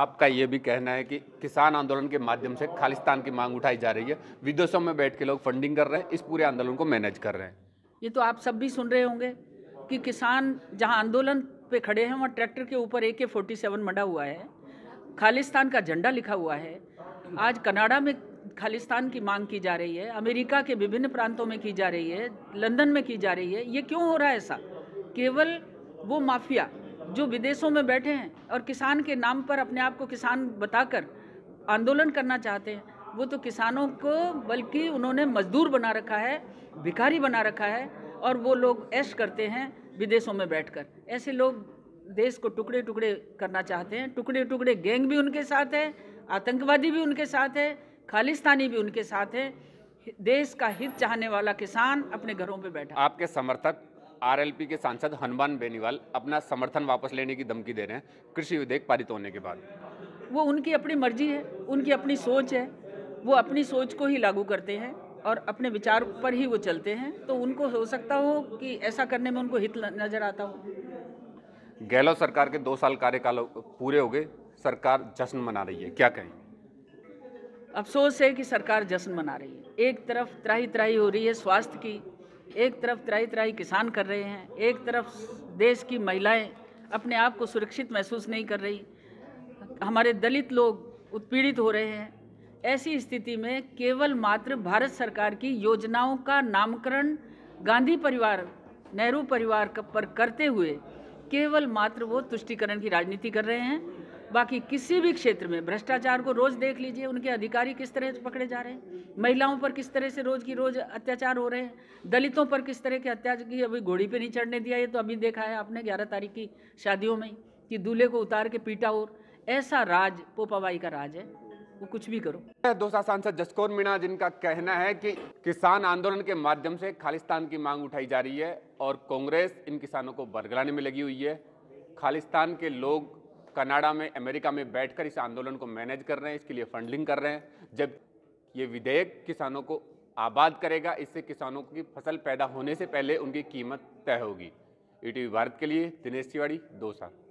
आपका ये भी कहना है कि किसान आंदोलन के माध्यम से खालिस्तान की मांग उठाई जा रही है विदेशों में बैठ के लोग फंडिंग कर रहे हैं इस पूरे आंदोलन को मैनेज कर रहे हैं ये तो आप सब भी सुन रहे होंगे कि किसान जहाँ आंदोलन पे खड़े हैं वहाँ ट्रैक्टर के ऊपर ए के फोर्टी सेवन मंडा हुआ है खालिस्तान का झंडा लिखा हुआ है आज कनाडा में खालिस्तान की मांग की जा रही है अमेरिका के विभिन्न प्रांतों में की जा रही है लंदन में की जा रही है ये क्यों हो रहा है ऐसा केवल वो माफिया जो विदेशों में बैठे हैं और किसान के नाम पर अपने आप को किसान बताकर आंदोलन करना चाहते हैं वो तो किसानों को बल्कि उन्होंने मजदूर बना रखा है भिखारी बना रखा है और वो लोग ऐश करते हैं विदेशों में बैठकर ऐसे लोग देश को टुकड़े टुकड़े करना चाहते हैं टुकड़े टुकड़े गैंग भी उनके साथ है आतंकवादी भी उनके साथ है खालिस्तानी भी उनके साथ है देश का हित चाहने वाला किसान अपने घरों पे बैठा आपके समर्थक आरएलपी के सांसद हनुमान बेनीवाल अपना समर्थन वापस लेने की धमकी दे रहे हैं कृषि विधेयक पारित होने के बाद वो उनकी अपनी मर्जी है उनकी अपनी सोच है वो अपनी सोच को ही लागू करते हैं और अपने विचार पर ही वो चलते हैं तो उनको हो सकता हो कि ऐसा करने में उनको हित नज़र आता हो गहलोत सरकार के दो साल कार्यकाल पूरे हो गए सरकार जश्न मना रही है क्या कहें अफसोस है कि सरकार जश्न मना रही है एक तरफ त्राही त्राही हो रही है स्वास्थ्य की एक तरफ त्राई त्राई किसान कर रहे हैं एक तरफ देश की महिलाएं अपने आप को सुरक्षित महसूस नहीं कर रही हमारे दलित लोग उत्पीड़ित हो रहे हैं ऐसी स्थिति में केवल मात्र भारत सरकार की योजनाओं का नामकरण गांधी परिवार नेहरू परिवार पर करते हुए केवल मात्र वो तुष्टिकरण की राजनीति कर रहे हैं बाकी किसी भी क्षेत्र में भ्रष्टाचार को रोज़ देख लीजिए उनके अधिकारी किस तरह से पकड़े जा रहे हैं महिलाओं पर किस तरह से रोज़ की रोज़ अत्याचार हो रहे हैं दलितों पर किस तरह के अत्याचार की अभी घोड़ी पे नहीं चढ़ने दिया ये तो अभी देखा है आपने ग्यारह तारीख की शादियों में कि दूल्हे को उतार के पीटा और ऐसा राज पोपाबाई का राज है वो कुछ भी करो दो सांसद जसकोर मीणा जिनका कहना है कि किसान आंदोलन के माध्यम से खालिस्तान की मांग उठाई जा रही है और कांग्रेस इन किसानों को बरगलाने में लगी हुई है खालिस्तान के लोग कनाडा में अमेरिका में बैठकर इस आंदोलन को मैनेज कर रहे हैं इसके लिए फंडिंग कर रहे हैं जब ये विधेयक किसानों को आबाद करेगा इससे किसानों की फसल पैदा होने से पहले उनकी कीमत तय होगी ई भारत के लिए दिनेश तिवाड़ी दो साल